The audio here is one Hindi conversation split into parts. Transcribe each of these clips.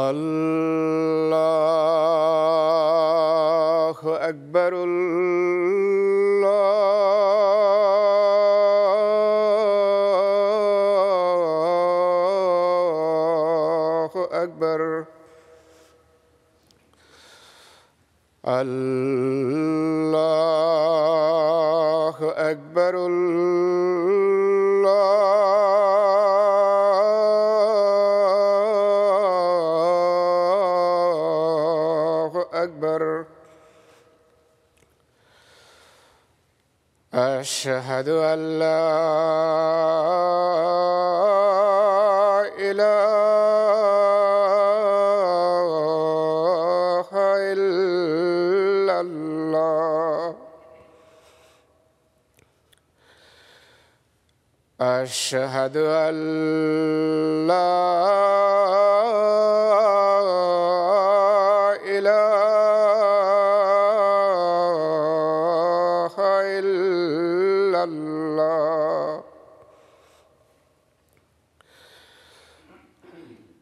อัล do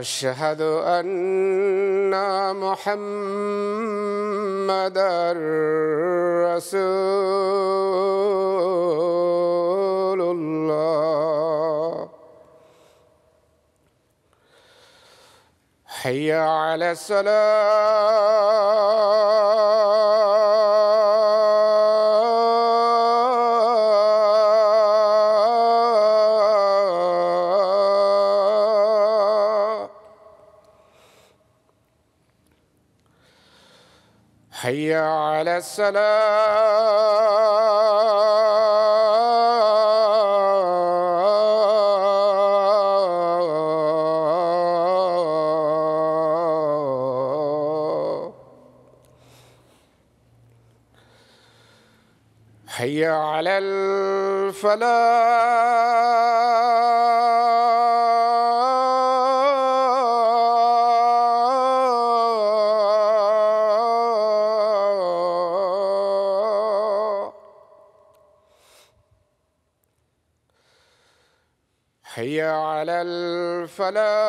أشهد ان محمدا رسول الله حي على السلام حي على السلام حي على الفلاح حي على الفلاح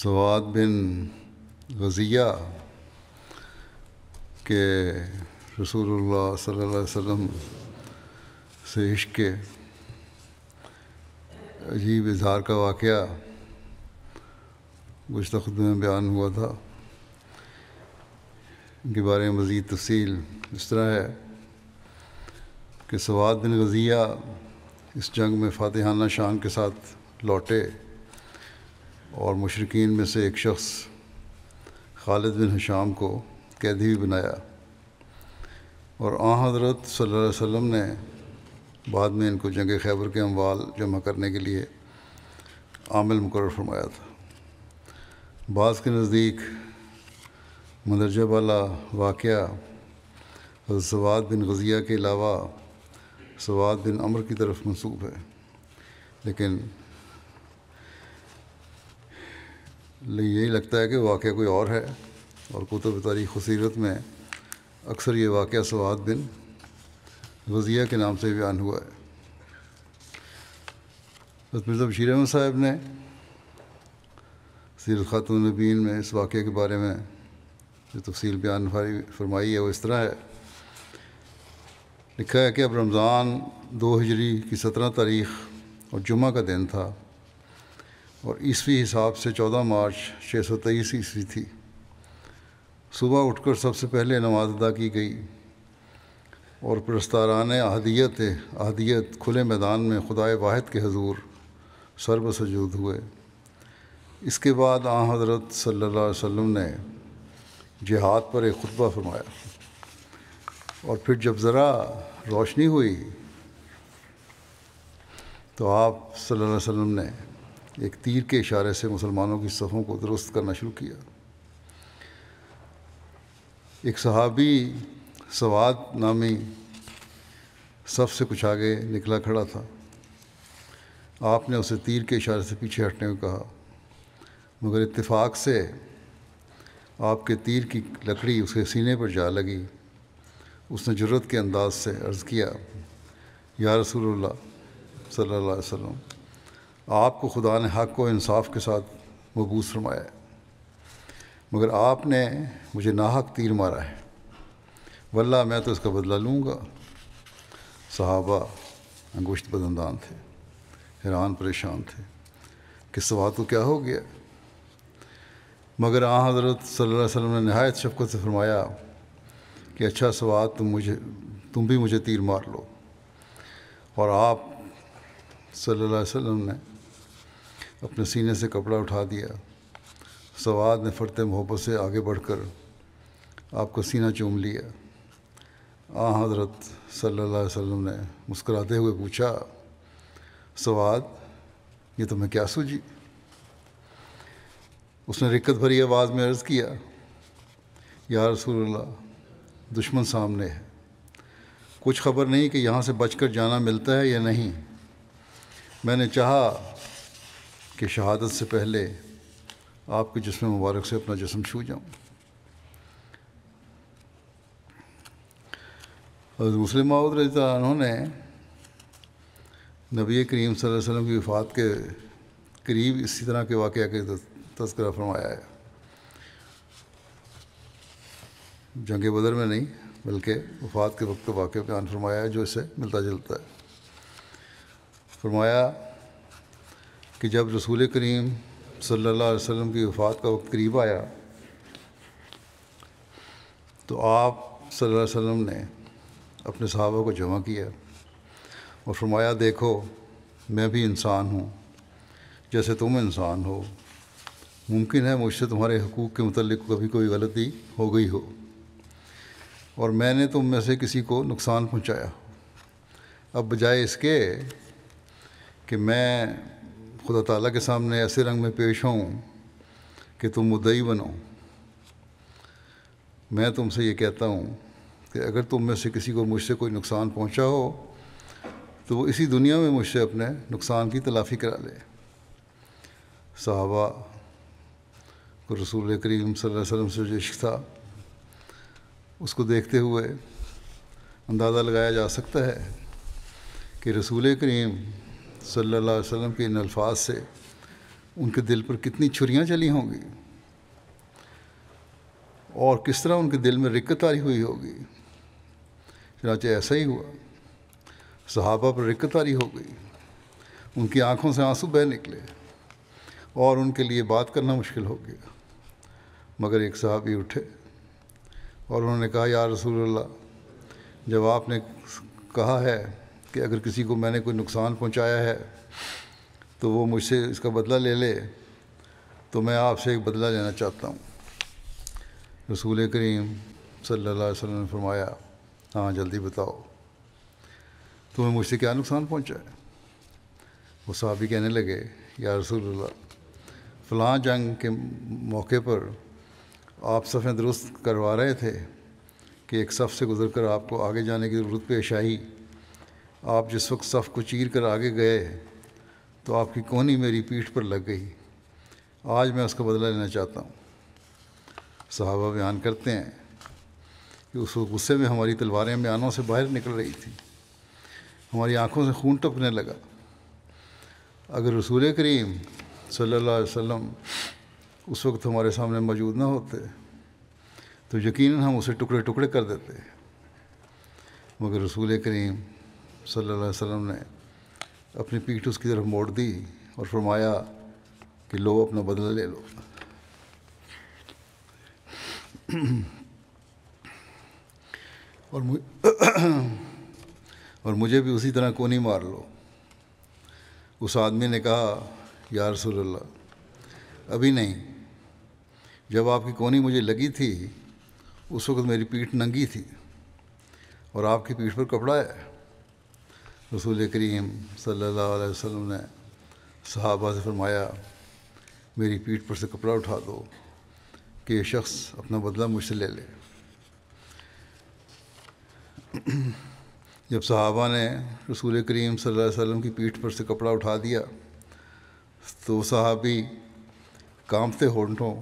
सवाद बिन वज़िया के रसूल सल्लल्लाहु अलैहि से इश्क के अजीब इजहार का वाक़ गुज्त खुद में बयान हुआ था इनके बारे में मज़ीद तफसील इस तरह है कि सवाद बिन गज़िया इस जंग में फातहाना शान के साथ लौटे और मशरकिन में से एक शख्स खालिद बिन हशाम को कैदी भी बनाया और आ हज़रत सल्लल्लाहु ने बाद में इनको जंग खैबर के अमवाल जमा करने के लिए आमिल मुकर फरमाया था बास के नज़दीक मंदरजा वाला वाक़ सवाद बिन गज़िया के अलावा सवाद बिन अमर की तरफ मनसूब है लेकिन लेकिन यही लगता है कि वाक़ कोई और है और कुतुब तारीख सीरत में अक्सर ये वाक़ सवाद बिन वज़िया के नाम से बयान हुआ है हज़रत मिर्ज़ा अहमद साहब ने सीरत खातून नबीन में इस वाक़े के बारे में जो तफसील बयान फरमाई है वो इस तरह है लिखा है कि अब रमज़ान दो हजरी की सत्रह तारीख और जुम्मे का दिन था और ईसवी हिसाब से 14 मार्च छः सौ तेईस ईस्वी थी सुबह उठकर सबसे पहले नमाज अदा की गई और प्रस्तारान अहदियत अहदियत खुले मैदान में खुदाए वाहिद के हजूर सजूद हुए इसके बाद आ हज़रत अलैहि वसल्लम ने जिहाद पर एक खुतबा फरमाया और फिर जब ज़रा रोशनी हुई तो आप सल्लल्लाहु अलैहि वसल्लम ने एक तीर के इशारे से मुसलमानों की सफ़ों को दुरुस्त करना शुरू किया एक सहाबी सवाद नामी सफ़ से कुछ आगे निकला खड़ा था आपने उसे तीर के इशारे से पीछे हटने को कहा मगर इत्तेफाक से आपके तीर की लकड़ी उसके सीने पर जा लगी उसने जरूरत के अंदाज से अर्ज़ किया या रसूलुल्लाह सल्लल्लाहु अलैहि वसल्लम आपको खुदा ने हक़ को इंसाफ के साथ मबूस फरमाया मगर आपने मुझे नाहक तीर मारा है वल्ला मैं तो इसका बदला लूँगा सहाबा अंगुश्त बदनदान थे हैरान परेशान थे कि सवाल तो क्या हो गया मगर आ हज़रत सल्लल्लाहु अलैहि वसल्लम ने नहायत शफकत से फरमाया कि अच्छा सवाल तुम मुझे तुम भी मुझे तीर मार लो और आप सल्लल्लाहु अलैहि वसल्लम ने अपने सीने से कपड़ा उठा दिया सवाद ने फरते मोहब्बत से आगे बढ़कर आपका सीना चूम लिया आ हज़रत सल्लल्लाहु अलैहि वसल्लम ने मुस्कुराते हुए पूछा सवाद ये तुम्हें क्या सूझी उसने रिक्कत भरी आवाज़ में अर्ज़ किया या रसूलुल्लाह दुश्मन सामने है कुछ खबर नहीं कि यहाँ से बचकर जाना मिलता है या नहीं मैंने चाहा कि शहादत से पहले आपके जिसम मुबारक से अपना जिसम छू जाऊँ और दूसरे माउद रजा उन्होंने नबी करीम वसल्लम की वफ़ात के करीब इसी तरह के वाक़ के तस्करा फरमाया है जंग बदर में नहीं बल्कि वफ़ात के वक्त वाक़ बयान फरमाया है जो इसे मिलता जुलता है फरमाया कि जब रसूल करीम सल्लल्लाहु अलैहि वसल्लम की वफ़ात का वक्त करीब आया तो आप सल्लल्लाहु अलैहि वसल्लम ने अपने सहाबा को जमा किया और फरमाया देखो मैं भी इंसान हूँ जैसे तुम इंसान हो मुमकिन है मुझसे तुम्हारे हकूक़ के मतलब कभी कोई गलती हो गई हो और मैंने तुम में से किसी को नुकसान पहुँचाया अब बजाय इसके कि मैं खुदा ताला के सामने ऐसे रंग में पेश हों कि तुम मुदई बनो मैं तुमसे ये कहता हूँ कि अगर तुम में से किसी को मुझसे कोई नुकसान पहुँचा हो तो वो इसी दुनिया में मुझसे अपने नुकसान की तलाफ़ी करा ले साहबा को रसूल करीम वसल्लम से जो इश्क था उसको देखते हुए अंदाज़ा लगाया जा सकता है कि रसूल करीम सल्लल्लाहु अलैहि वसल्लम के इन अल्फाज से उनके दिल पर कितनी छुरियाँ चली होंगी और किस तरह उनके दिल में रिक्कत आई हुई होगी चनाचे ऐसा ही हुआ सहाबा पर रिक्कत आ रही हो गई उनकी आँखों से आंसू बह निकले और उनके लिए बात करना मुश्किल हो गया मगर एक साहबी उठे और उन्होंने कहा यार रसूल अल्लाह जब आपने कहा है कि अगर किसी को मैंने कोई नुकसान पहुंचाया है तो वो मुझसे इसका बदला ले ले तो मैं आपसे एक बदला लेना चाहता हूँ रसूल करीम सल्लल्लाहु अलैहि वसल्लम ने फरमाया हाँ जल्दी बताओ तुम्हें मुझसे क्या नुकसान पहुँचा है वो साहबी कहने लगे या रसूल फ़लां जंग के मौके पर आप सफ़ें दुरुस्त करवा रहे थे कि एक सफ़ से गुज़र कर आपको आगे जाने की ज़रूरत पेश आई आप जिस वक्त सफ़ को चीर कर आगे गए तो आपकी कोहनी मेरी पीठ पर लग गई आज मैं उसका बदला लेना चाहता हूँ साहबा बयान करते हैं कि उस गुस्से में हमारी तलवारें बयानों से बाहर निकल रही थी हमारी आँखों से खून टपकने लगा अगर रसूल करीम सल्ला वसम उस वक्त हमारे सामने मौजूद ना होते तो यकीन हम उसे टुकड़े टुकड़े कर देते मगर रसूल करीम सल्लल्लाहु अलैहि वसल्लम ने अपनी पीठ उसकी तरफ मोड़ दी और फरमाया कि लो अपना बदला ले लो और और मुझे भी उसी तरह कोनी मार लो उस आदमी ने कहा यार रसूलुल्लाह अभी नहीं जब आपकी कोनी मुझे लगी थी उस वक्त मेरी पीठ नंगी थी और आपकी पीठ पर कपड़ा है रसूल करीम सल्ला वसम ने सहाबा से फरमाया मेरी पीठ पर से कपड़ा उठा दो कि ये शख्स अपना बदला मुझसे ले ले जब सहाबा ने रसूल करीम सल्लल्लाहु अलैहि वसल्लम की पीठ पर से कपड़ा उठा दिया तो सहाबी कांपते होंठों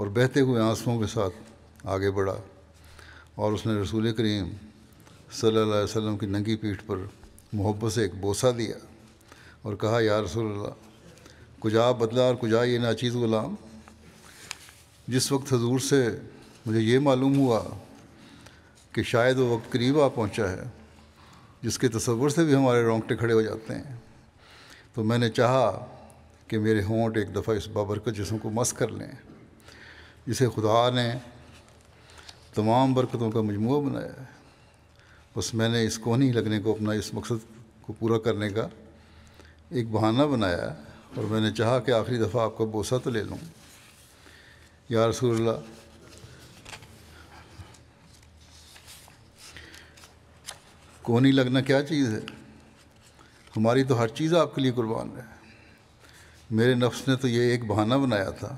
और बहते हुए आंसुओं के साथ आगे बढ़ा और उसने रसूल करीम सल्लल्लाहु अलैहि वसल्लम की नंगी पीठ पर मोहब्बत से एक बोसा दिया और कहा या रसोल्ला कुजा बदला और कुजा ये नाचीज़ ग़ुलाम जिस वक्त हजूर से मुझे ये मालूम हुआ कि शायद वो वक्त करीब आ पहुँचा है जिसके तस्वर से भी हमारे रोंगटे खड़े हो जाते हैं तो मैंने चाहा कि मेरे होंठ एक दफ़ा इस के जिसम को मस कर लें जिसे खुदा ने तमाम बरकतों का मजमू बनाया है बस मैंने इसको नहीं लगने को अपना इस मकसद को पूरा करने का एक बहाना बनाया और मैंने चाहा कि आखिरी दफ़ा आपका बोसा तो ले लूँ यार सूरला कोहनी लगना क्या चीज़ है हमारी तो हर चीज़ आपके लिए कुर्बान है मेरे नफ्स ने तो ये एक बहाना बनाया था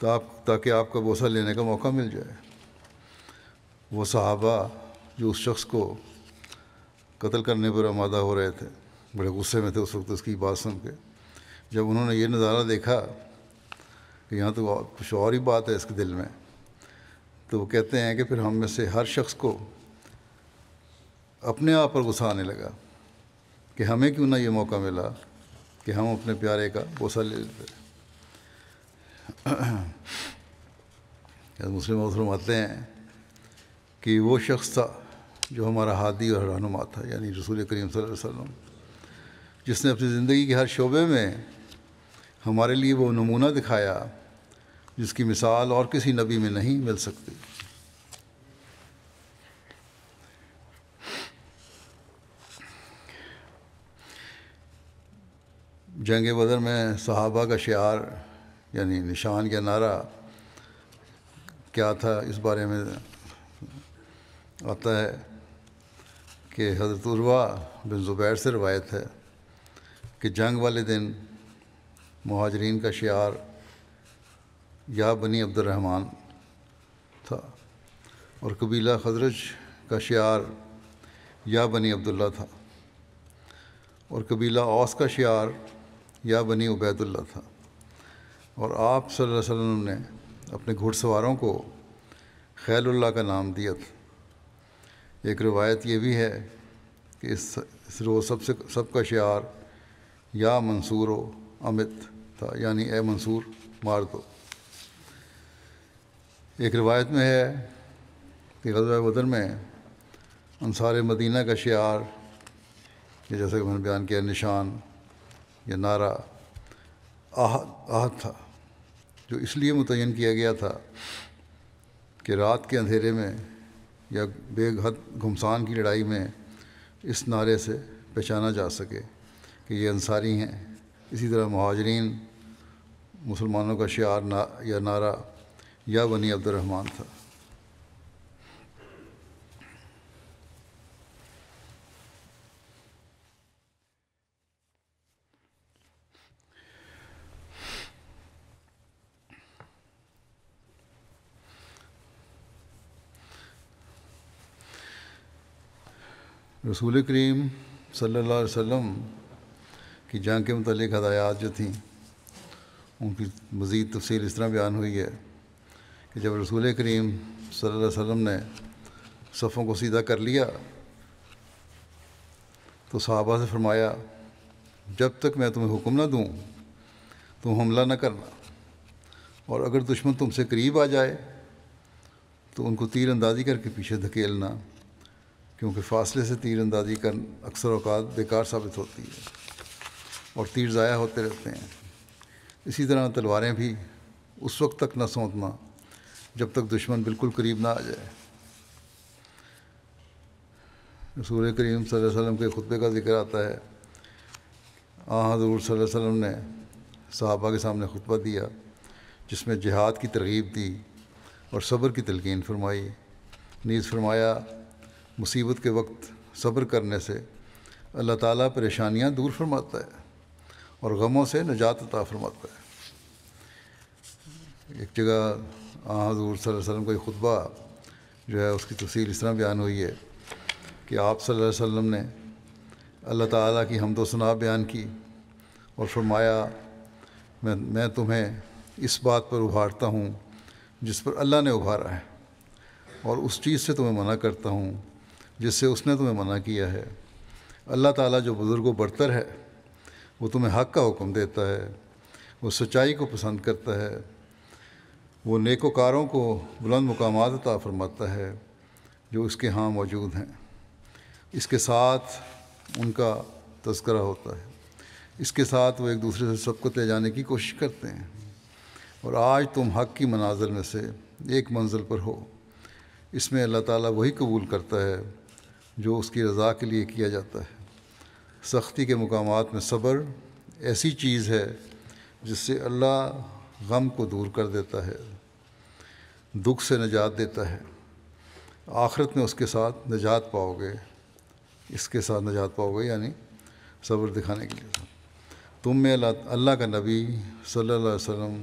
तो आप ताकि आपका बोसा लेने का मौका मिल जाए वो साहबा जो उस शख्स को कत्ल करने पर आमादा हो रहे थे बड़े गुस्से में थे उस वक्त उसकी बात सुन के जब उन्होंने ये नज़ारा देखा कि यहाँ तो कुछ और ही बात है इसके दिल में तो वो कहते हैं कि फिर हम में से हर शख्स को अपने आप पर गुस्सा आने लगा कि हमें क्यों ना ये मौका मिला कि हम अपने प्यारे का गुस्सा ले लेते मुस्लिम आते हैं कि वो शख्स था जो हमारा हादी और रहनुमा था यानी रसूल करीम वसल्लम जिसने अपनी ज़िंदगी के हर शोबे में हमारे लिए वो नमूना दिखाया जिसकी मिसाल और किसी नबी में नहीं मिल सकती जंग बदर में सहाबा का शार यानी निशान या नारा क्या था इस बारे में आता है कि हज़रत उर्वा बिन ज़ुबैर से रवायत है कि जंग वाले दिन महाजरीन का शार या बनी अब्दुलरहमान था और कबीला खजरज का शार या बनी अब्दुल्ला था और कबीला औस का शार या बनी उबैदुल्ला था और आप सल्लल्लाहु अलैहि वसल्लम ने अपने घुड़सवारों को खैलुल्ला का नाम दिया था एक रिवायत ये भी है कि इस, इस रोज़ सबसे सबका शार या मंसूर हो अमित था यानी ए मंसूर मार दो एक रिवायत में है कि गजब बदर में अनसार मदीना का शार जैसे कि मैंने बयान किया निशान या नारा आह आह था जो इसलिए मुतन किया गया था कि रात के अंधेरे में या बेहद घुमसान की लड़ाई में इस नारे से पहचाना जा सके कि ये अंसारी हैं इसी तरह महाजरीन मुसलमानों का शार ना या नारा या बनी अब्दुलरहमान था रसूल करीम सल्ला वम की जंग के मतलब हदायात जो थी उनकी मज़ीद तफसील इस तरह बयान हुई है कि जब रसूल करीम सल वम ने सफ़ों को सीधा कर लिया तो साहबा से फरमाया जब तक मैं तुम्हें हुक्म ना दूँ तुम हमला ना करना और अगर दुश्मन तुमसे करीब आ जाए तो उनको तीर अंदाजी करके पीछे धकेलना क्योंकि फासले से तीर अंदाजी कर अक्सर अवकात बेकार साबित होती है और तीर ज़ाया होते रहते हैं इसी तरह तलवारें भी उस वक्त तक न सौंतना जब तक दुश्मन बिल्कुल करीब ना आ जाए रसूल करीम वसल्लम के खुतबे का जिक्र आता है आ हाँ, हजूर वसल्लम ने साहबा के सामने खुतबा दिया जिसमें जिहाद की तरगीब दी और सब्र की तलकिन फरमाई नीज़ फरमाया मुसीबत के वक्त सब्र करने से अल्लाह ताला परेशानियां दूर फरमाता है और गमों से निजात अता फरमाता है एक जगह आ हजूर वसल्लम का खुतबा जो है उसकी तफसील इस तरह बयान हुई है कि आप सल्लल्लाहु अलैहि वसल्लम ने अल्लाह ताला की हमदो सना बयान की और फरमाया मैं मैं तुम्हें इस बात पर उभारता हूँ जिस पर अल्लाह ने उभारा है और उस चीज़ से तुम्हें मना करता हूँ जिससे उसने तुम्हें मना किया है अल्लाह ताला जो बुज़ुर्ग बरतर है वो तुम्हें हक़ का हुक्म देता है वो सच्चाई को पसंद करता है वो नेकोकारों को बुलंद मुकाम अता फरमाता है जो उसके यहाँ मौजूद हैं इसके साथ उनका तस्करा होता है इसके साथ वो एक दूसरे से सबको ले जाने की कोशिश करते हैं और आज तुम हक़ की मनाजर में से एक मंजिल पर हो इसमें अल्लाह ताला वही कबूल करता है जो उसकी रज़ा के लिए किया जाता है सख्ती के मकाम में सब्र ऐसी चीज़ है जिससे अल्लाह गम को दूर कर देता है दुख से निजात देता है आखिरत में उसके साथ निजात पाओगे इसके साथ निजात पाओगे यानी सब्र दिखाने के लिए तुम में अल्लाह अल्लाह का नबी सल्लल्लाहु अलैहि वसल्लम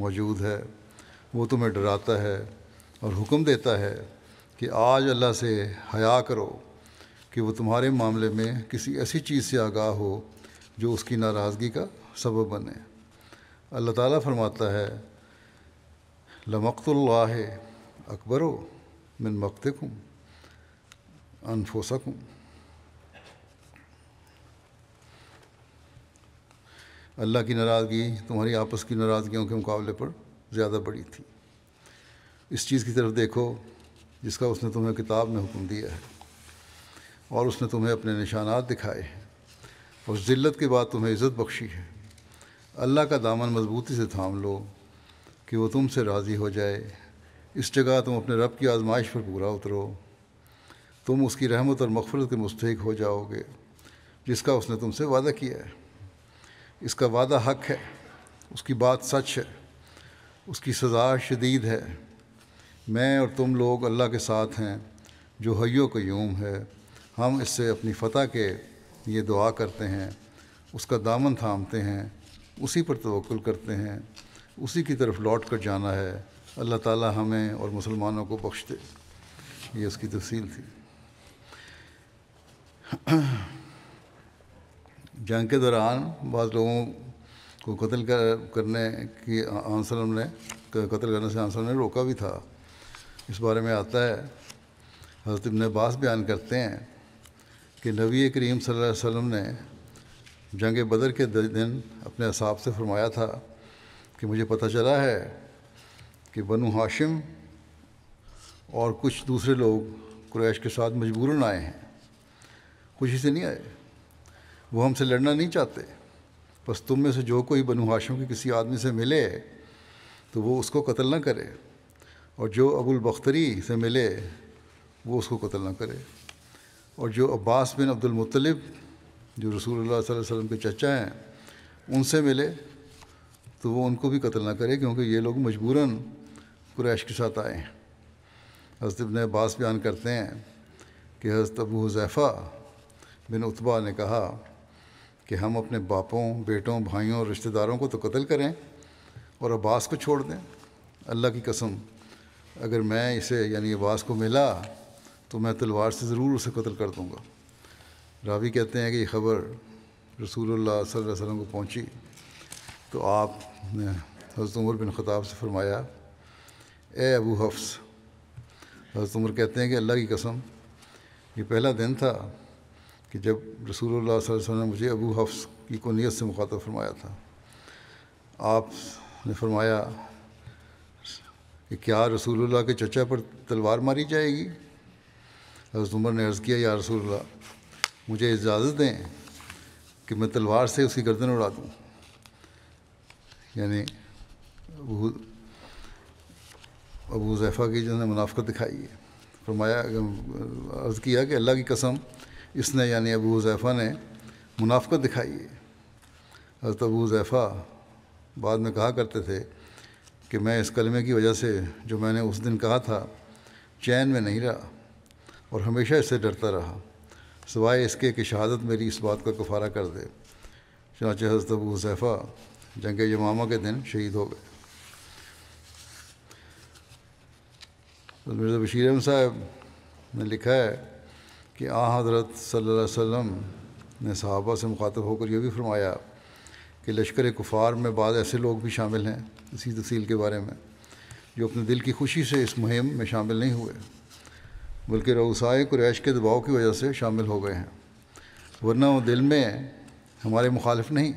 मौजूद है वो तुम्हें डराता है और हुक्म देता है कि आज अल्लाह से हया करो कि वो तुम्हारे मामले में किसी ऐसी चीज़ से आगाह हो जो उसकी नाराज़गी का सबब बने अल्लाह ताला फरमाता है लमकतुल्लाह अकबरो मिन मकतकुम अनफोसकुम अल्लाह की नाराज़गी तुम्हारी आपस की नाराज़गियों के मुकाबले पर ज़्यादा बड़ी थी इस चीज़ की तरफ देखो जिसका उसने तुम्हें किताब में हुक्म दिया है और उसने तुम्हें अपने निशानात दिखाए हैं और जिल्लत के बाद तुम्हें इज़्ज़त बख्शी है अल्लाह का दामन मजबूती से थाम लो कि वो तुमसे राज़ी हो जाए इस जगह तुम अपने रब की आजमाइश पर पूरा उतरो तुम उसकी रहमत और मफफरत के मुस्तक हो जाओगे जिसका उसने तुमसे वादा किया है इसका वादा हक है उसकी बात सच है उसकी सज़ा शदीद है मैं और तुम लोग अल्लाह के साथ हैं जो हयो यूम है हम इससे अपनी फ़तह के ये दुआ करते हैं उसका दामन थामते हैं उसी पर तवक्ल करते हैं उसी की तरफ लौट कर जाना है अल्लाह ताला हमें और मुसलमानों को बख्श दे ये उसकी तफसील थी जंग के दौरान बाद लोगों को कत्ल कर, करने की आंसर ने कत्ल करने से आंसर ने रोका भी था इस बारे में आता है हज़रत इबन अब्बास बयान करते हैं कि नबी करीम वसल्लम ने जंग बदर के दिन अपने असाब से फरमाया था कि मुझे पता चला है कि बनु हाशिम और कुछ दूसरे लोग क्रैश के साथ मजबूरन आए हैं खुशी से नहीं आए वो हमसे लड़ना नहीं चाहते बस तुम में से जो कोई बनु हाशिम के किसी आदमी से मिले तो वो उसको कत्ल ना करे और जो अबुल बख्तरी से मिले वो उसको कत्ल ना करे और जो अब्बास बिन अब्दुल मुत्तलिब जो रसूल वसल्लम के चचा हैं उनसे मिले तो वो उनको भी कत्ल ना करे क्योंकि ये लोग मजबूरन कुरैश के साथ आए हैं हजरत इबन अब्बास बयान करते हैं कि हजरत अबू हुजैफ़ा बिन उतबा ने कहा कि हम अपने बापों बेटों भाइयों रिश्तेदारों को तो कत्ल करें और अब्बास को छोड़ दें अल्लाह की कसम अगर मैं इसे यानी अब्बास को मिला तो मैं तलवार से ज़रूर उसे कत्ल कर दूँगा रावी कहते हैं कि ये ख़बर रसूल वसम को पहुँची तो आप ने हज़रत उमर बिन ख़ताब से फरमाया ए अबू हफ्स हज़रत उमर कहते हैं कि अल्लाह की कसम ये पहला दिन था कि जब रसूल वसम ने मुझे अबू हफ्स की कोनीत से मुखातब फरमाया था आपने फरमाया कि क्या रसूलुल्लाह के चचा पर तलवार मारी जाएगी हज़रत उमर ने अर्ज़ किया या रसूलुल्लाह मुझे इजाज़त दें कि मैं तलवार से उसकी गर्दन उड़ा दूँ यानी अबू अबू जैफ़ा की जो है मुनाफ़त दिखाई है फरमाया अर्ज़ किया कि अल्लाह की कसम इसने यानी अबू जैफ़ा ने मुनाफ़त दिखाई है हज़रत अबू जैफ़ा बाद में कहा करते थे कि मैं इस कलमे की वजह से जो मैंने उस दिन कहा था चैन में नहीं रहा और हमेशा इससे डरता रहा सिवाय इसके कि शहादत मेरी इस बात का गुफारा कर दे चाच हजरत अबू जंग यमामा के दिन शहीद हो गए तो मिर्ज़ा बशीर साहब ने लिखा है कि आ हज़रत सल्लल्लाहु अलैहि वसल्लम ने सहाबा से मुखातब होकर यह भी फरमाया कि लश्कर कुफार में बाद ऐसे लोग भी शामिल हैं इसी तसील के बारे में जो अपने दिल की खुशी से इस मुहिम में शामिल नहीं हुए बल्कि रऊसाए कुरैश के दबाव की वजह से शामिल हो गए हैं वरना वो दिल में हमारे मुखालफ नहीं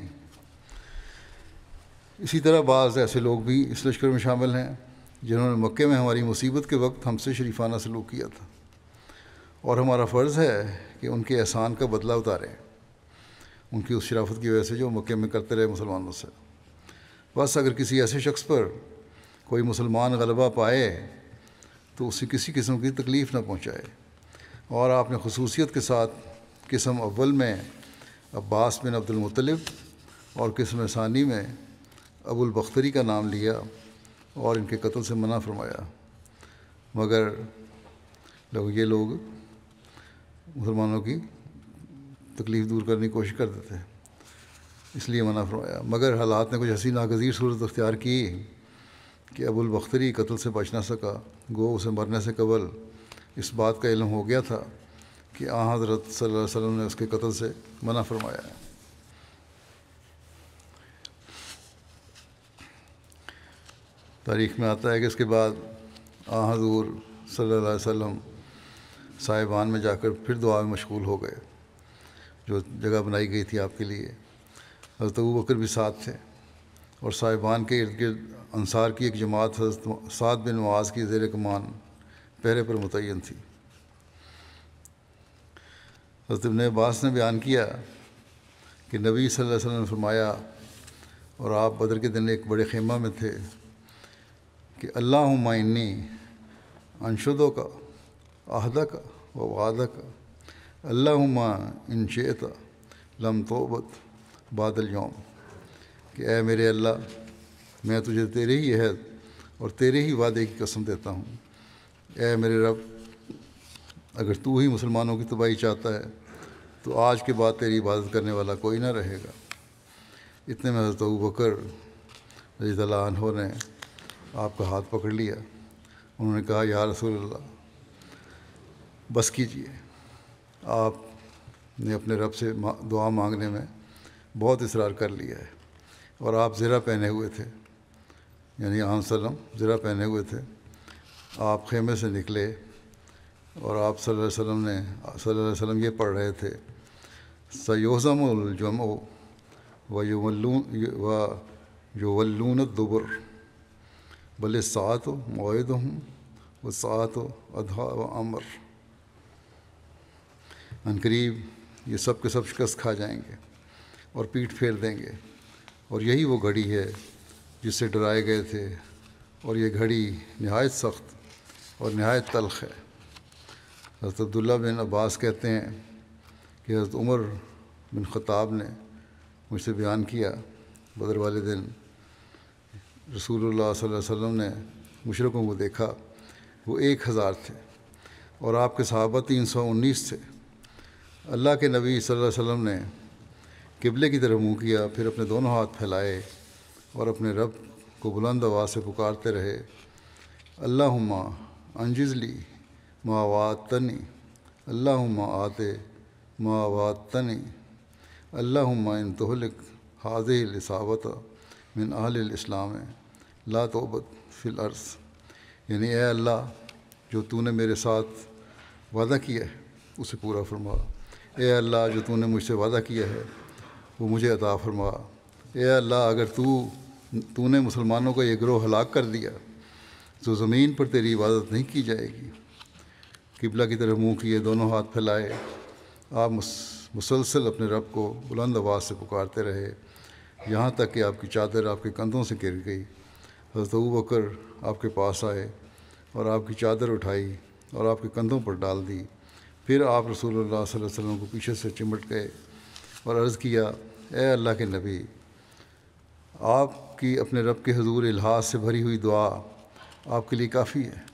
इसी तरह बाज़ ऐसे लोग भी इस लश्कर में शामिल हैं जिन्होंने मक्के में हमारी मुसीबत के वक्त हमसे शरीफाना सलूक किया था और हमारा फ़र्ज़ है कि उनके एहसान का बदला उतारें उनकी उस शराफत की वजह से जो मक्के में करते रहे मुसलमानों से बस अगर किसी ऐसे शख्स पर कोई मुसलमान गलबा पाए तो उसे किसी किस्म की तकलीफ़ ना पहुँचाए और आपने खसूसियत के साथ किस्म अव्वल में अब्बास बिन अब्दुलमतलब और किस्म सानी में अबुल बख्तरी का नाम लिया और इनके कत्ल से मना फरमाया मगर लोग ये लोग मुसलमानों की तकलीफ़ दूर करने की कोशिश कर देते हैं इसलिए मना फरमाया मगर हालात ने कुछ हसी नागजीर सूरत अख्तियार की कि अबुल बख्तरी कत्ल से बच ना सका गो उसे मरने से कबल इस बात का इलम हो गया था कि आ हज़रत वसल्लम ने उसके कत्ल से मना फरमाया है तारीख़ में आता है कि इसके बाद आ हजूर सल्लल्लाहु अलैहि साहिबान में जाकर फिर दुआ में मशगूल हो गए जो जगह बनाई गई थी आपके लिए हज़रत अबू बकर भी साथ थे और साहिबान के इर्द गिर्द अनसार की एक जमात हजरत साद बिन नवाज़ की जेर कमान पहरे पर मुतन थी हजरत इबन अब्बास ने बयान किया कि नबी सल्लल्लाहु अलैहि वसल्लम ने फरमाया और आप बदर के दिन एक बड़े खेमा में थे कि अल्लाह मायनी अनशुदों का अहदक व वादा का अल्लाहुम्मा इन शेता लम तोबत बादल योम कि ए मेरे अल्लाह मैं तुझे तेरे ही अहद और तेरे ही वादे की कसम देता हूँ ए मेरे रब अगर तू ही मुसलमानों की तबाही चाहता है तो आज के बाद तेरी इबादत करने वाला कोई ना रहेगा इतने में हजरत बकर रजीतल्लाहों ने आपका हाथ पकड़ लिया उन्होंने कहा या रसूल बस कीजिए आप ने अपने रब से दुआ मांगने में बहुत इसरार कर लिया है और आप ज़रा पहने हुए थे यानी आम सलम ज़रा पहने हुए थे आप खेमे से निकले और आप सल्लल्लाहु अलैहि वसल्लम ने सल्लल्लाहु अलैहि वसल्लम ये पढ़ रहे थे सयोज़म व युवल्लू व दुबर भले सात मोद हूँ व सात अधा व अमर अनकरीब ये सब के सब शिकस्त खा जाएंगे और पीठ फेर देंगे और यही वो घड़ी है जिससे डराए गए थे और ये घड़ी नहायत सख्त और नहायत तलख है हज़रत अब्दुल्ला बिन अब्बास कहते हैं कि हज़रत उमर बिन ख़ताब ने मुझसे बयान किया बदर वाले दिन रसूलुल्लाह सल्लल्लाहु अलैहि वसल्लम ने मुशरकों को देखा वो एक हज़ार थे और आपके सहाबा तीन सौ उन्नीस थे अल्लाह के नबी सल्लल्लाहु अलैहि वसल्लम ने किबले की तरफ मुंह किया फिर अपने दोनों हाथ फैलाए और अपने रब को बुलंद आवाज़ से पुकारते रहे अल्लाह अंजिजली तनी अल्लाह आते मावातनी अल्लाह इन तहलिक हाज लसावत मिन आलस्लाम ला तोबत फिल अर्स यानी ए अल्लाह जो तूने मेरे साथ वादा किया है उसे पूरा फरमा ए अल्लाह जो तूने मुझसे वादा किया है वो मुझे अता फरमा ए अल्लाह अगर तू तूने मुसलमानों का ये ग्रोह हलाक कर दिया तो ज़मीन पर तेरी इबादत नहीं की जाएगी किबला की तरफ मुँह किए दोनों हाथ फैलाए आप मुसलसल अपने रब को बुलंद आवाज़ से पुकारते रहे यहाँ तक कि आपकी चादर आपके कंधों से गिर गई हजरत बकर आपके पास आए और आपकी चादर उठाई और आपके कंधों पर डाल दी फिर आप रसूल वसल्लम को पीछे से चिमट गए और अर्ज़ किया ए अल्लाह के नबी आपकी अपने रब के हजूर इलाहाज से भरी हुई दुआ आपके लिए काफ़ी है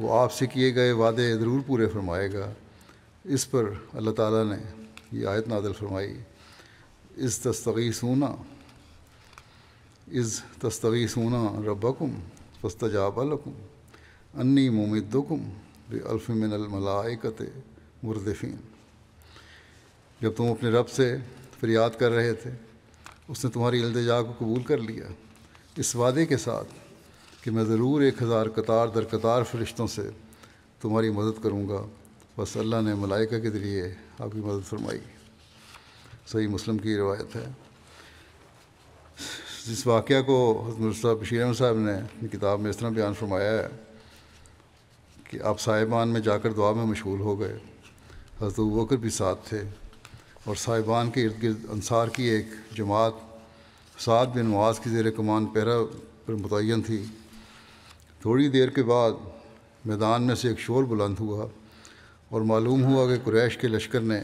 वो आपसे किए गए वादे ज़रूर पूरे फरमाएगा इस पर अल्लाह ताला ने ये आयत नादल फरमाई इस तस्तगी सूना इस तस्तगी सूना रबकुम फस्तजाबलकुम अन्नी मुमिदुकुम बल्फ़िनमलाकत मुरदफ़ीन जब तुम अपने रब से फरियाद कर रहे थे उसने तुम्हारी अल्तजा को कबूल कर लिया इस वादे के साथ कि मैं ज़रूर एक हज़ार कतार दर कतार फरिश्तों से तुम्हारी मदद करूँगा बस अल्लाह ने मलाइका के ज़रिए आपकी मदद फरमाई सही मुस्लिम की रिवायत है जिस वाक़ को हजरत बशीर साहब ने किताब में इस तरह बयान फरमाया है कि आप साहिबान में जाकर दुआ में मशगूल हो गए हजरत बकर भी साथ थे और साहिबान के इर्द गिर्द अनसार की एक जमात सात बिन मुआज की जेर कमान पैरा पर मुतन थी थोड़ी देर के बाद मैदान में से एक शोर बुलंद हुआ और मालूम हुआ कि कुरैश के लश्कर ने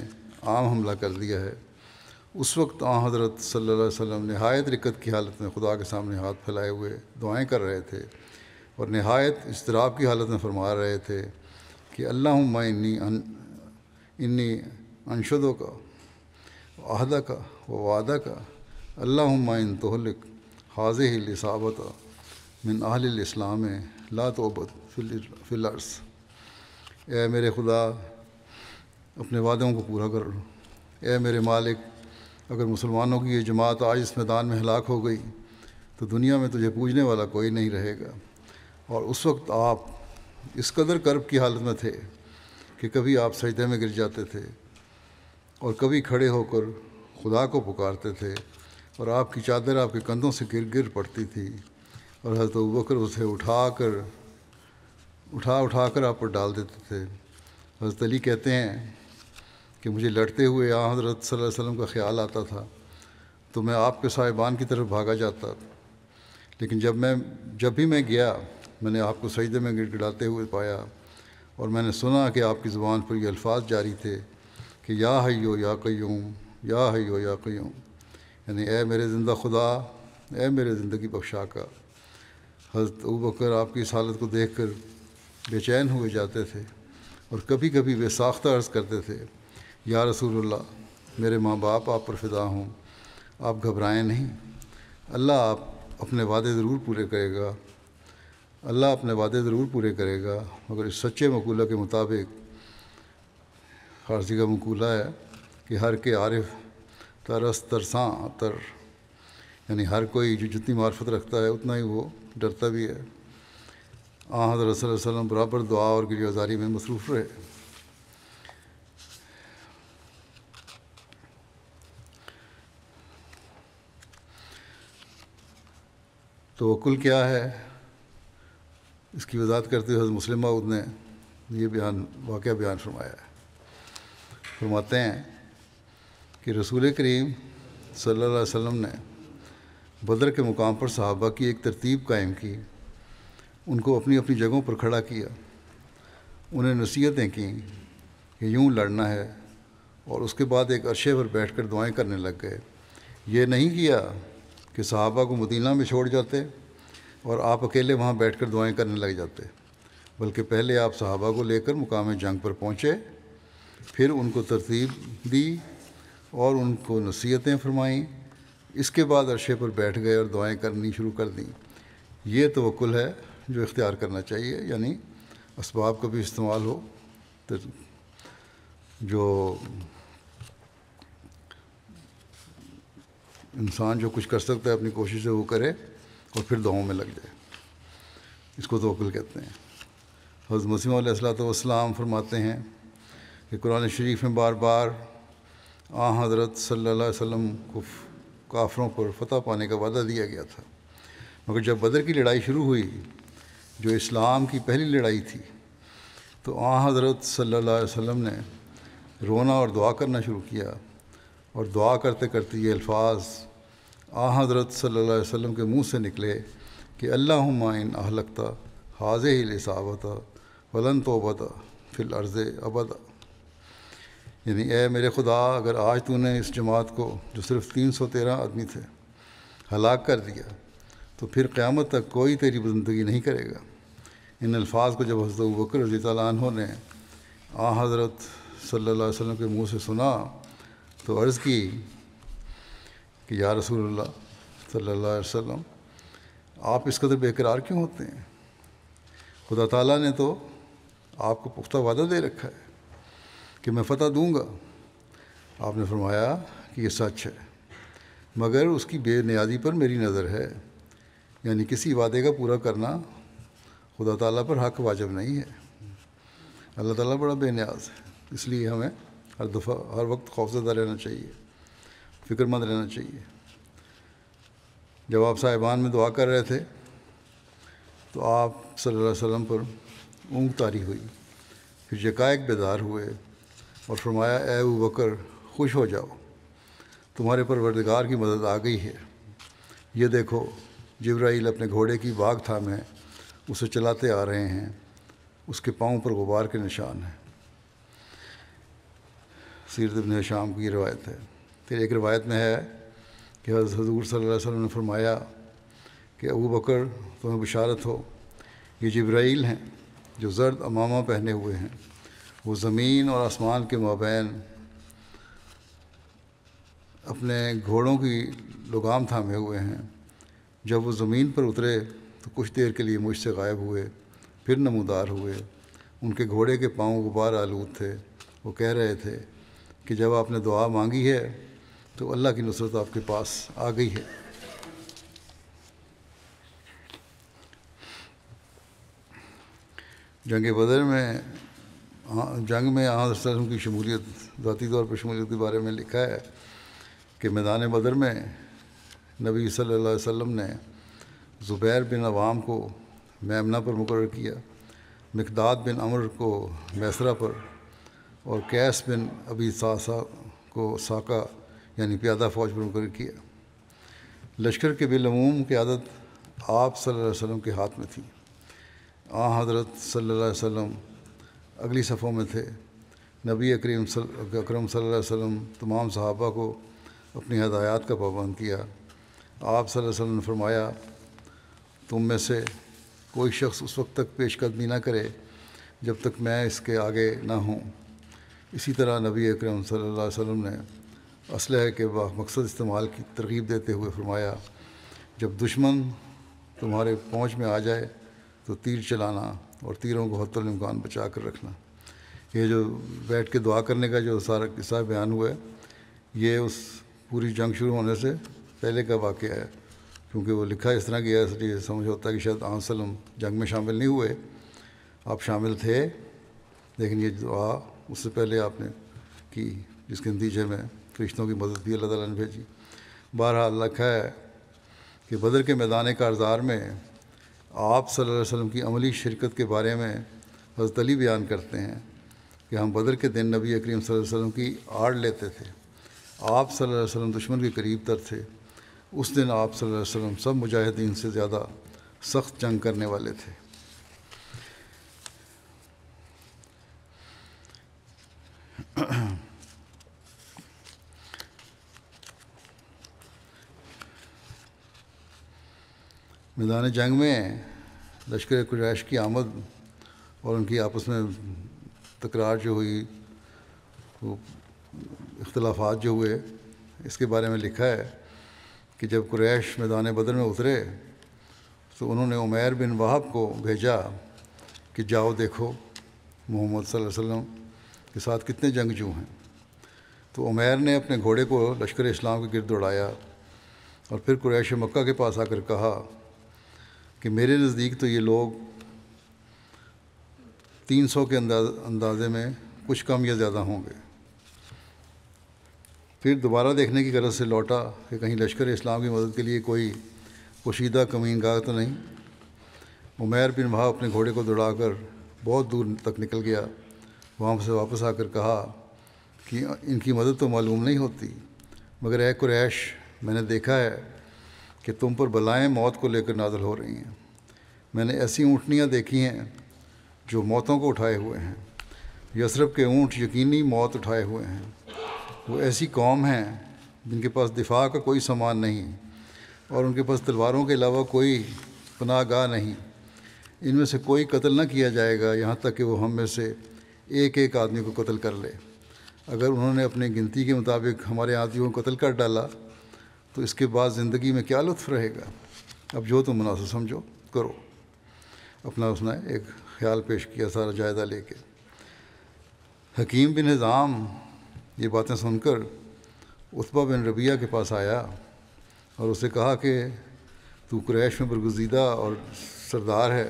आम हमला कर दिया है उस वक्त आ हज़रत सल्लल्लाहु अलैहि वसल्लम नहायत रिकत की हालत में खुदा के सामने हाथ फैलाए हुए दुआएं कर रहे थे और नहायत इसतराब की हालत में फरमा रहे थे कि अल्लाह इन्नी अन इन्नी अनशदों का अहदा का व वादा का अल्लाह इन तहलिक हाज हिलसाबत मिन आहलाम ला तोबत फिलर्स ए मेरे खुदा अपने वादों को पूरा कर लो ए मेरे मालिक अगर मुसलमानों की ये जमात आज इस मैदान में हलाक हो गई तो दुनिया में तुझे पूजने वाला कोई नहीं रहेगा और उस वक्त आप इस कदर कर्ब की हालत में थे कि कभी आप सजदे में गिर जाते थे और कभी खड़े होकर खुदा को पुकारते थे और आपकी चादर आपके कंधों से गिर गिर पड़ती थी और हजरत बकर उसे उठा कर उठा उठा कर आप पर डाल देते थे हजरत अली कहते हैं कि मुझे लड़ते हुए यहाँ हजरत वसल्लम का ख्याल आता था तो मैं आपके साहिबान की तरफ भागा जाता लेकिन जब मैं जब भी मैं गया मैंने आपको सजदे में गिड़गिड़ाते हुए पाया और मैंने सुना कि आपकी ज़ुबान पर ये अल्फाज जारी थे कि या हयो या क्यूम या हयो या क्यूम यानी ए मेरे ज़िंदा खुदा ए मेरे ज़िंदगी बख्शा का हजरत अबू बकर आपकी इस हालत को देख कर बेचैन हुए जाते थे और कभी कभी वे साख्ता अर्ज़ करते थे या रसूल्ला मेरे माँ बाप आप पर फिदा हूँ आप घबराएं नहीं अल्लाह आप अपने वादे ज़रूर पूरे करेगा अल्लाह अपने वादे ज़रूर पूरे करेगा मगर इस सच्चे मकूला के मुताबिक फारसी का मकूला है कि हर के आरिफ तरस तरसा तर यानी हर कोई जो जितनी मार्फत रखता है उतना ही वो डरता भी है आ रसलम बराबर दुआ और गिरजारी में मसरूफ़ रहे तो वकुल क्या है इसकी वजाहत करते हुए मुस्लिम माउद ने ये बयान वाक़ बयान फरमाया है फरमाते हैं कि रसूल करीम सल वसम ने बदर के मुकाम पर सहाबा की एक तरतीब कायम की उनको अपनी अपनी जगहों पर खड़ा किया उन्हें नसीहतें की कि यूँ लड़ना है और उसके बाद एक अरशे पर बैठ कर दुआएँ करने लग गए ये नहीं किया कि सहाबा को मदीना में छोड़ जाते और आप अकेले वहाँ बैठ कर दुआएँ करने लग जाते बल्कि पहले आप सहाबा को लेकर मुकाम जंग पर पहुँचे फिर उनको तरतीब दी और उनको नसीहतें फरमाईं इसके बाद अरशे पर बैठ गए और दुआएँ करनी शुरू कर दी ये तवक्ल है जो इख्तियार करना चाहिए यानी इसबाब का भी इस्तेमाल हो तो जो इंसान जो कुछ कर सकता है अपनी कोशिश से वो करे और फिर दुआओं में लग जाए इसको तोकुल कहते हैं हज़रत मसीम वसलाम फरमाते हैं कि कुरान शरीफ में बार बार आ हज़रत सल्ला को काफ़रों पर फतह पाने का वादा दिया गया था मगर जब बदर की लड़ाई शुरू हुई जो इस्लाम की पहली लड़ाई थी तो आ हज़रत सल्ला वसम ने रोना और दुआ करना शुरू किया और दुआ करते करते ये अल्फाज आ हज़रत सल्ला वसम के मुँह से निकले कि अल्लाह माइन अहलकता हाज ही लिसावता वलन तोबता फिल अर्ज़ अबदा यानी ए मेरे खुदा अगर आज तूने इस जमात को जो सिर्फ तीन सौ तेरह आदमी थे हलाक कर दिया तो फिर क़्यामत तक कोई तेरी बंदगी नहीं करेगा इन अल्फाज को जब हज़रत बकर रजी ने आ हज़रत सल्ला वसम के मुँह से सुना तो अर्ज़ की कि या रसूल सल्ला वसम आप इस कदर बेकरार क्यों होते हैं खुदा ताला ने तो आपको पुख्ता वादा दे रखा है कि मैं फ़तह दूंगा आपने फरमाया कि ये सच है मगर उसकी बेनियाजी पर मेरी नज़र है यानी किसी वादे का पूरा करना खुदा ताला पर हक वाजब नहीं है अल्लाह ताला बड़ा बेनियाज है इसलिए हमें हर दफ़ा हर वक्त खौफजदा रहना चाहिए फिक्रमंद रहना चाहिए जब आप साहिबान में दुआ कर रहे थे तो आप सल्लल्लाहु अलैहि वसल्लम पर ऊँग तारी हुई फिर जकायक बेदार हुए और फरमाया ए बकर खुश हो जाओ तुम्हारे परवरदगार की मदद आ गई है ये देखो जब्राइल अपने घोड़े की बाग थाम है उसे चलाते आ रहे हैं उसके पाँव पर गुबार के निशान हैं सीरत इबन शाम की रवायत है फिर एक रवायत में है कि हजूर सल्लल्लाहु ने फरमाया कि अबू बकर तुम्हें बशारत हो ये जब्राइल हैं जो जर्द अमामा पहने हुए हैं वो ज़मीन और आसमान के मबैन अपने घोड़ों की लगाम थामे हुए हैं जब वो ज़मीन पर उतरे तो कुछ देर के लिए मुझसे गायब हुए फिर नमोदार हुए उनके घोड़े के पाँव गुबार आलूद थे वो कह रहे थे कि जब आपने दुआ मांगी है तो अल्लाह की नुसरत आपके पास आ गई है जंग बदर में हाँ, जंग में आसम की शमूलियत ज़ाती तौर पर शमूलियत के बारे में लिखा है कि मैदान बदर में नबी सल्लल्लाहु अलैहि वसल्लम ने ज़ुबैर बिन अवाम को मैमना पर मुकर किया मकदाद बिन अमर को मैसरा पर और कैस बिन अबी सासा को साका यानी प्यादा फ़ौज पर मुकर किया लश्कर के बिलूम की आदत आप सल्लल्लाहु अलैहि वसल्लम के हाथ में थी आ हज़रत सल्लल्लाहु अलैहि वसल्लम अगली सफ़ों में थे नबी करीम अक्रम सल्लल्लाहु अलैहि वसल्लम तमाम सहाबा को अपनी हदायत का पाबंद किया आप सल्लल्लाहु अलैहि वसल्लम ने फरमाया तुम में से कोई शख्स उस वक्त तक पेशकदमी ना करे जब तक मैं इसके आगे ना हूँ इसी तरह नबी अक्रम सल्लल्लाहु अलैहि वसल्लम ने असलह के मकसद इस्तेमाल की तरगीब देते हुए फरमाया जब दुश्मन तुम्हारे पहुँच में आ जाए तो तीर चलाना और तीरों को इमकान बचा कर रखना ये जो बैठ के दुआ करने का जो सारा किस्सा बयान हुआ है ये उस पूरी जंग शुरू होने से पहले का वाक़ है क्योंकि वो लिखा इस तरह गया इसलिए समझ होता है कि शायद आसलम जंग में शामिल नहीं हुए आप शामिल थे लेकिन ये दुआ उससे पहले आपने की जिसके नतीजे में फरिश्तों की मदद भी अल्लाह ताला ने भेजी बहरहाल अल्लाह है कि बदर के मैदान कारजार में आप सल्लल्लाहु अलैहि वसल्लम की अमली शिरकत के बारे में हजरत अली बयान करते हैं कि हम बदर के दिन नबी अलैहि वसल्लम की आड़ लेते थे आप सल्लल्लाहु अलैहि वसल्लम दुश्मन के करीब तर थे उस दिन आप सल्लल्लाहु अलैहि वसल्लम सब मुजाहिदीन से ज़्यादा सख्त जंग करने वाले थे मैदान जंग में लश्कर कुरैश की आमद और उनकी आपस में तकरार जो हुई वो इख्तलाफात जो हुए इसके बारे में लिखा है कि जब कुरैश मैदान बदर में उतरे तो उन्होंने उमैर बिन वहाब को भेजा कि जाओ देखो मोहम्मद वसल्लम के साथ कितने जंगजू हैं तो उमैर ने अपने घोड़े को लश्कर इस्लाम के गिरद उड़ाया और फिर कुरैश मक्का के पास आकर कहा कि मेरे नज़दीक तो ये लोग 300 के अंदाजे में कुछ कम या ज़्यादा होंगे फिर दोबारा देखने की गरज से लौटा कि कहीं लश्कर इस्लाम की मदद के लिए कोई पोशीदा कमीन गाह तो नहीं उमैर बिन भाव अपने घोड़े को दौड़ाकर बहुत दूर तक निकल गया वहाँ से वापस आकर कहा कि इनकी मदद तो मालूम नहीं होती मगर एक क्रैश मैंने देखा है कि तुम पर बलाएं मौत को लेकर नाजल हो रही हैं मैंने ऐसी ऊँटनियाँ देखी हैं जो मौतों को उठाए हुए हैं यसरब के ऊँट यकीनी मौत उठाए हुए हैं वो ऐसी कौम हैं जिनके पास दिफा का कोई सामान नहीं और उनके पास तलवारों के अलावा कोई पनाह गाह नहीं इनमें से कोई कत्ल ना किया जाएगा यहाँ तक कि वो हम में से एक एक आदमी को कत्ल कर ले अगर उन्होंने अपनी गिनती के मुताबिक हमारे आदमियों को कत्ल कर डाला तो इसके बाद ज़िंदगी में क्या लुत्फ रहेगा अब जो तुम मुनासिब समझो करो अपना उसने एक ख्याल पेश किया सारा जायदा लेके हकीम बिन निज़ाम ये बातें सुनकर उत्बा बिन रबिया के पास आया और उसे कहा कि तू क्रैश में बरगुजीदा और सरदार है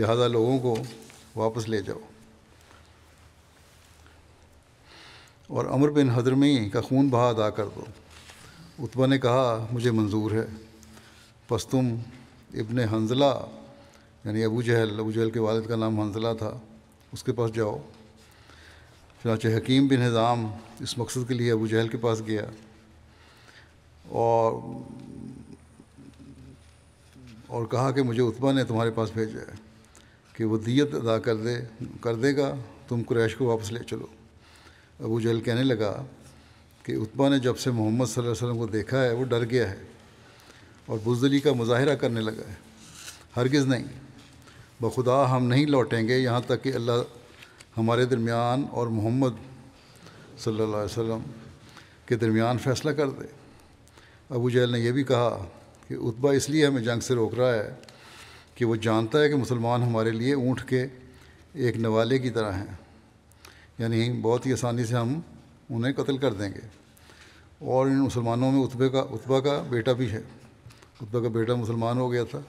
लिहाजा लोगों को वापस ले जाओ और अमर बिन हदरमी का खून बहा अदा कर दो उतबा ने कहा मुझे मंजूर है बस तुम इबन हंजला यानी अबू जहल अबू जहल के वालद का नाम हंजला था उसके पास जाओ चनाचे हकीम बिन हज़ाम इस मकसद के लिए अबू जहल के पास गया और और कहा कि मुझे उतबा ने तुम्हारे पास भेजा है कि वो दियत अदा कर दे कर देगा तुम क्रैश को वापस ले चलो अबू जहल कहने लगा कि उत्मा ने जब से मोहम्मद सल्लल्लाहु अलैहि वसल्लम को देखा है वो डर गया है और बुजदली का मुजाहरा करने लगा है हरगिज़ नहीं बखुदा हम नहीं लौटेंगे यहाँ तक कि अल्लाह हमारे दरमियान और मोहम्मद सल्लल्लाहु अलैहि वसल्लम के दरमियान फ़ैसला कर दे अबू जहल ने यह भी कहा कि उतबा इसलिए हमें जंग से रोक रहा है कि वो जानता है कि मुसलमान हमारे लिए ऊँट के एक नवाले की तरह हैं यानी बहुत ही आसानी से हम उन्हें कत्ल कर देंगे और इन मुसलमानों में उतबे का उतबा का बेटा भी है उतबा का बेटा मुसलमान हो गया था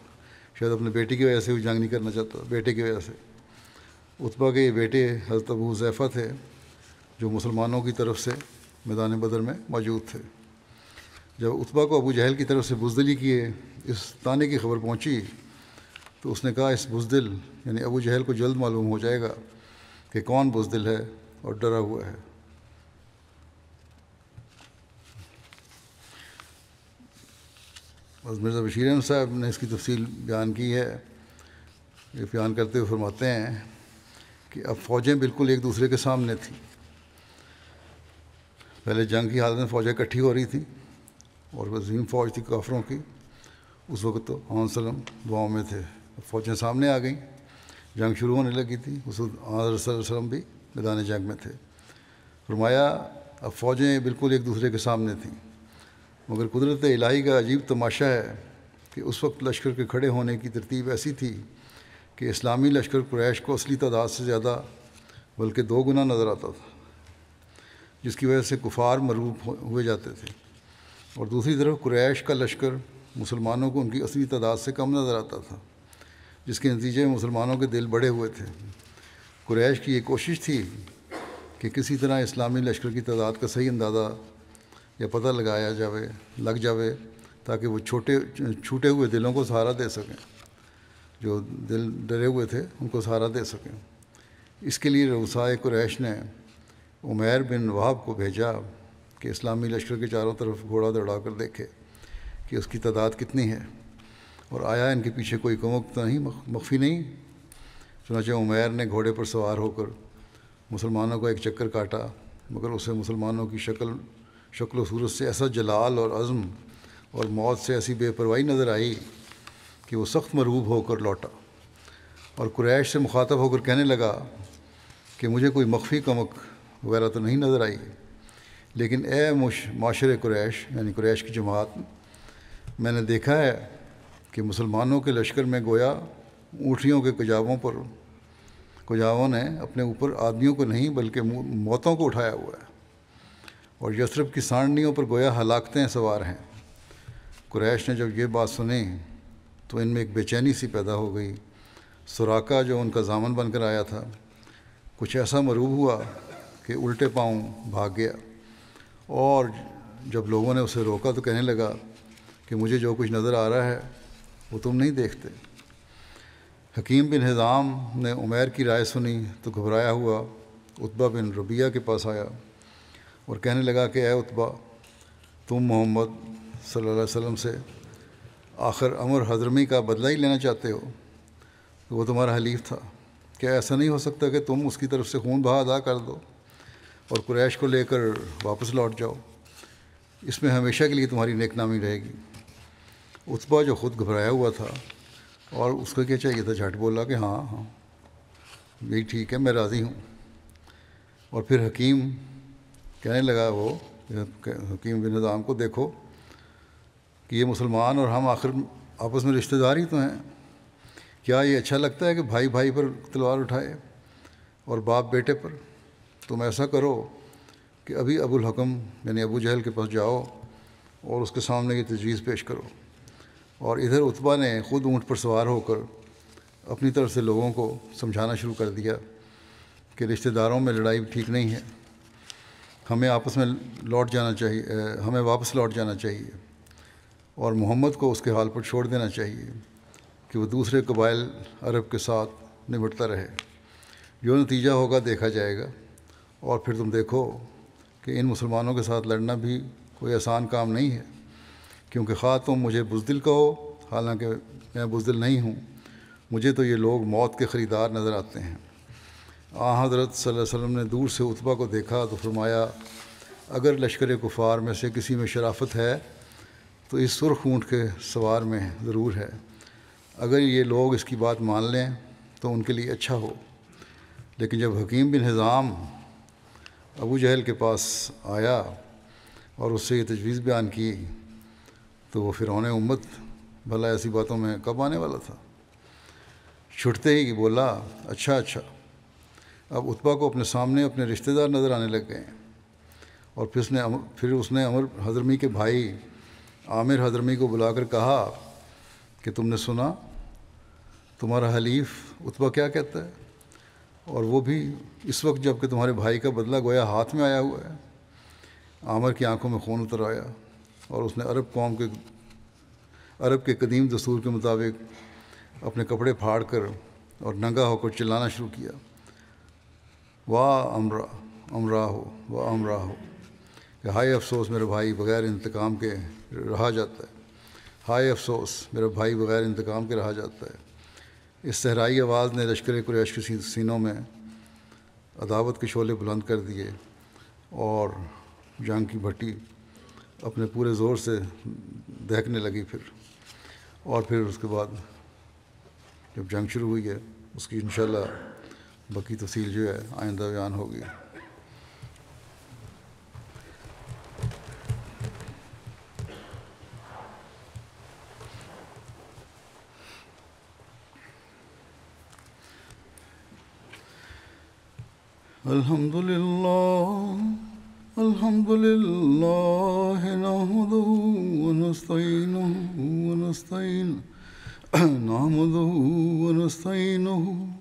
शायद अपने बेटे की वजह से भी जंग नहीं करना चाहता बेटे की वजह से उतबा के ये बेटे हजरत अबू हुजैफ़ा थे जो मुसलमानों की तरफ से मैदान बदर में मौजूद थे जब उतबा को अबू जहल की तरफ से बुजदली किए इस ताने की खबर पहुंची तो उसने कहा इस बुजदिल यानी अबू जहल को जल्द मालूम हो जाएगा कि कौन बुजदिल है और डरा हुआ है मिर्ज़ा बशीर अहम साहब ने इसकी तफसील बयान की है ये बयान करते हुए फरमाते हैं कि अब फ़ौजें बिल्कुल एक दूसरे के सामने थी पहले जंग की हालत में फ़ौजें इकट्ठी हो रही थी और वजीम फ़ौज थी काफरों की उस वक्त तो हौसलम दुआओं में थे फ़ौजें सामने आ गई जंग शुरू होने लगी थी उस वक्त वसलम भी मैदान जंग में थे फरमाया अब फ़ौजें बिल्कुल एक दूसरे के सामने थीं मगर कुदरत इलाही का अजीब तमाशा है कि उस वक्त लश्कर के खड़े होने की तरतीब ऐसी थी कि इस्लामी लश्कर क्रैश को असली तादाद से ज़्यादा बल्कि दो गुना नज़र आता था जिसकी वजह से कुफार मरूब हुए जाते थे और दूसरी तरफ क्रैश का लश्कर मुसलमानों को उनकी असली तादाद से कम नज़र आता था जिसके नतीजे में मुसलमानों के दिल बड़े हुए थे क्रैश की ये कोशिश थी कि किसी तरह इस्लामी लश्कर की तादाद का सही अंदाज़ा या पता लगाया जावे लग जावे ताकि वो छोटे छूटे हुए दिलों को सहारा दे सकें जो दिल डरे हुए थे उनको सहारा दे सकें इसके लिए रवसाय कुरैश ने उमैर बिन वहाब को भेजा कि इस्लामी लश्कर के चारों तरफ घोड़ा दौड़ा कर देखे कि उसकी तादाद कितनी है और आया इनके पीछे कोई कमक तो नहीं मख्फी नहीं चुनाचे उमैर ने घोड़े पर सवार होकर मुसलमानों को एक चक्कर काटा मगर उसे मुसलमानों की शक्ल शक्ल सूरत से ऐसा जलाल और अज़म और मौत से ऐसी बेपरवाही नज़र आई कि वो सख्त मरूब होकर लौटा और कुरैश से मुखातब होकर कहने लगा कि मुझे कोई मख्फी कमक वगैरह तो नहीं नज़र आई लेकिन ए मुश माशरे कुरैश यानी कुरैश की जमात मैंने देखा है कि मुसलमानों के लश्कर में गोया ऊँटियों के कजावों पर कुजावों ने अपने ऊपर आदमियों को नहीं बल्कि मौतों को उठाया हुआ है और यसरब की सारणियों पर गोया हलाकतें सवार हैं कुरैश ने जब ये बात सुनी तो इनमें एक बेचैनी सी पैदा हो गई सुराका जो उनका जामन बनकर आया था कुछ ऐसा मरूब हुआ कि उल्टे पाँव भाग गया और जब लोगों ने उसे रोका तो कहने लगा कि मुझे जो कुछ नज़र आ रहा है वो तुम नहीं देखते हकीम बिन हिज़ाम ने उमैर की राय सुनी तो घबराया हुआ उत्बा बिन रबिया के पास आया और कहने लगा कि ए उतबा तुम मोहम्मद सल्लल्लाहु अलैहि वसल्लम से आखिर अमर हजरमी का बदला ही लेना चाहते हो तो वो तुम्हारा हलीफ था क्या ऐसा नहीं हो सकता कि तुम उसकी तरफ से खून बहा अदा कर दो और कुरैश को लेकर वापस लौट जाओ इसमें हमेशा के लिए तुम्हारी नेकनामी रहेगी उतबा जो खुद घबराया हुआ था और उसको क्या चाहिए था झट बोला कि हाँ हाँ यही ठीक है मैं राज़ी हूँ और फिर हकीम कहने लगा वो हकीम बिन निज़ाम को देखो कि ये मुसलमान और हम आखिर आपस में रिश्तेदार ही तो हैं क्या ये अच्छा लगता है कि भाई भाई पर तलवार उठाए और बाप बेटे पर तुम ऐसा करो कि अभी अबुल हकम यानी अबू जहल के पास जाओ और उसके सामने की तजवीज़ पेश करो और इधर उतबा ने ख़ुद ऊँट पर सवार होकर अपनी तरफ से लोगों को समझाना शुरू कर दिया कि रिश्तेदारों में लड़ाई ठीक नहीं है हमें आपस में लौट जाना चाहिए हमें वापस लौट जाना चाहिए और मोहम्मद को उसके हाल पर छोड़ देना चाहिए कि वो दूसरे कबाइल अरब के साथ निबटता रहे जो नतीजा होगा देखा जाएगा और फिर तुम देखो कि इन मुसलमानों के साथ लड़ना भी कोई आसान काम नहीं है क्योंकि खा तुम मुझे बुजदिल कहो हालांकि मैं बुजदिल नहीं हूँ मुझे तो ये लोग मौत के ख़रीदार नज़र आते हैं हज़रत वसल्लम ने दूर से उतबा को देखा तो फरमाया अगर लश्कर कुफ़ार में से किसी में शराफत है तो इस सुरख ऊँट के सवार में ज़रूर है अगर ये लोग इसकी बात मान लें तो उनके लिए अच्छा हो लेकिन जब हकीम बिन हज़ाम अबू जहल के पास आया और उससे ये तजवीज़ बयान की तो वो फिरौन उम्मत भला ऐसी बातों में कब आने वाला था छुटते ही बोला अच्छा अच्छा अब उतबा को अपने सामने अपने रिश्तेदार नज़र आने लग गए और फिर उसने फिर उसने अमर हजरमी के भाई आमिर हजरमी को बुलाकर कहा कि तुमने सुना तुम्हारा हलीफ उतबा क्या कहता है और वो भी इस वक्त जबकि तुम्हारे भाई का बदला गोया हाथ में आया हुआ है आमर की आंखों में खून उतर आया और उसने अरब कौम के अरब के कदीम दस्तूर के मुताबिक अपने कपड़े फाड़ कर और नंगा होकर चिल्लाना शुरू किया वाह अमरा अमरा हो वाह अमरा हो हाय अफसोस मेरे भाई बगैर इंतकाम के रहा जाता है हाय अफसोस मेरे भाई बगैर इंतकाम के रहा जाता है इस सहराई आवाज़ ने लश्कर कुरैश के सीनों में अदावत के शोले बुलंद कर दिए और जंग की भट्टी अपने पूरे ज़ोर से देखने लगी फिर और फिर उसके बाद जब जंग शुरू हुई है उसकी इन باقی تفصیل جو ہے آئندہ بیان ہوگی الحمد لله الحمد لله نحمده ونستعينه ونستعين نحمده ونستعينه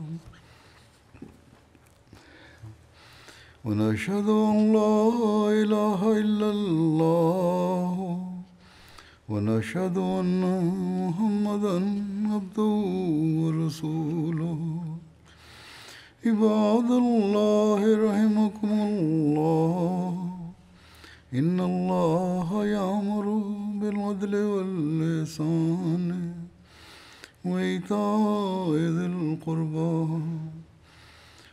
ونشهد أن لا إله إلا الله ونشهد أن محمدا عبده ورسوله عباد الله رحمكم الله إن الله يأمر بالعدل واللسان وإيتاء ذي القربان